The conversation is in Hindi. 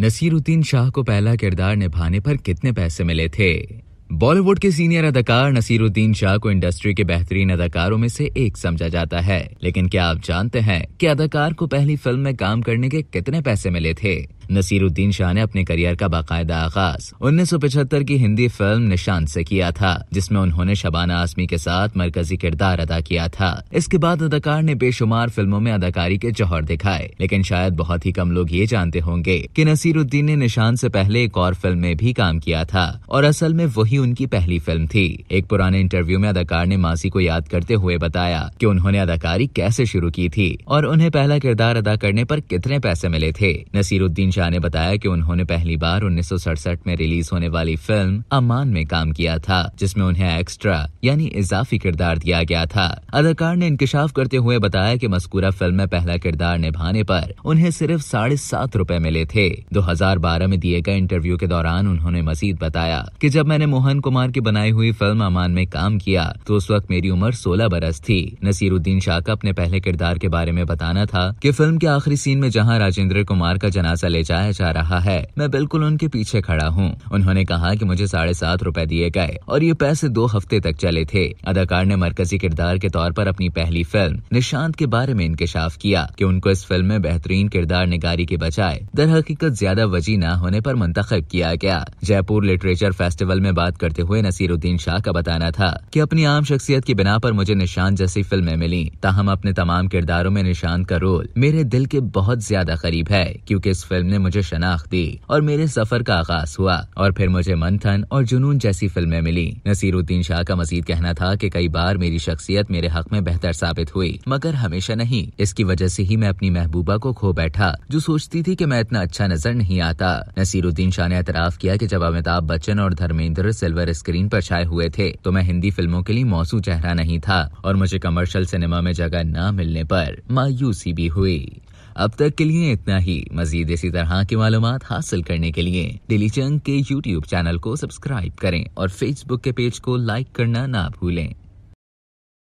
नसीरुद्दीन शाह को पहला किरदार निभाने पर कितने पैसे मिले थे बॉलीवुड के सीनियर अदाकार नसीरुद्दीन शाह को इंडस्ट्री के बेहतरीन अदाकारों में से एक समझा जाता है लेकिन क्या आप जानते हैं कि अदाकार को पहली फिल्म में काम करने के कितने पैसे मिले थे नसीरुद्दीन शाह ने अपने करियर का बाकायदा आगाज उन्नीस की हिंदी फिल्म निशान से किया था जिसमें उन्होंने शबाना आजमी के साथ मरकजी किरदार अदा किया था इसके बाद अदाकार ने बेशुमार फिल्मों में अदाकारी के जौहर दिखाए लेकिन शायद बहुत ही कम लोग ये जानते होंगे की नसीरुद्दीन ने निशान से पहले एक और फिल्म में भी काम किया था और असल में वही उनकी पहली फिल्म थी एक पुराने इंटरव्यू में अदाकार ने मासी को याद करते हुए बताया कि उन्होंने अदाकारी कैसे शुरू की थी और उन्हें पहला किरदार अदा करने पर कितने पैसे मिले थे नसीरुद्दीन शाह ने बताया कि उन्होंने पहली बार उन्नीस में रिलीज होने वाली फिल्म अमान में काम किया था जिसमें उन्हें एक्स्ट्रा यानी इजाफी किरदार दिया गया था अदाकार ने इंकशाफ करते हुए बताया कि मस्कूरा फिल्म में पहला किरदार निभाने पर उन्हें सिर्फ साढ़े सात रूपए मिले थे दो में दिए गए इंटरव्यू के दौरान उन्होंने मजीद बताया कि जब मैंने मोहन कुमार की बनाई हुई फिल्म अमान में काम किया तो उस वक्त मेरी उम्र सोलह बरस थी नसीरुद्दीन शाह का अपने पहले किरदार के बारे में बताना था कि फिल्म के आखिरी सीन में जहां राजेंद्र कुमार का जनाजा ले ले जाया जा रहा है मैं बिल्कुल उनके पीछे खड़ा हूँ उन्होंने कहा कि मुझे साढ़े सात रूपए दिए गए और ये पैसे दो हफ्ते तक चले थे अदाकार ने मरकजी किरदार के तौर पर अपनी पहली फिल्म निशांत के बारे में इंकशाफ किया कि उनको इस फिल्म में बेहतरीन किरदार निगारी के बजाय दर हकीकत ज्यादा वजी न होने पर मुंतखब किया गया जयपुर लिटरेचर फेस्टिवल में बात करते हुए नसीरुद्दीन शाह का बताना था कि अपनी आम शख्सियत की बिना पर मुझे निशांत जैसी फिल्में मिली ताहम अपने तमाम किरदारों में निशांत का रोल मेरे दिल के बहुत ज्यादा करीब है क्योंकि इस फिल्म ने मुझे शनाख्त दी और मेरे सफर का आगाज हुआ और फिर मुझे मंथन और जुनून जैसी फिल्में मिली नसीरुद्दीन शाह का मजीद कहना था कि कई बार मेरी शख्सियत मेरे हक में बेहतर साबित हुई मगर हमेशा नहीं इसकी वजह से ही मैं अपनी महबूबा को खो बैठा जो सोचती थी कि मैं इतना अच्छा नजर नहीं आता नसीरुद्दीन शाह ने एतराफ किया कि जब अमिताभ बच्चन और धर्मेंद्र सिल्वर स्क्रीन पर छाए हुए थे तो मैं हिंदी फिल्मों के लिए मौसू चेहरा नहीं था और मुझे कमर्शियल सिनेमा में जगह न मिलने पर मायूसी भी हुई अब तक के लिए इतना ही मजीद इसी तरह की मालूम हासिल करने के लिए डेली चंग के यूट्यूब चैनल को सब्सक्राइब करें और फेसबुक के पेज को लाइक करना ना भूलें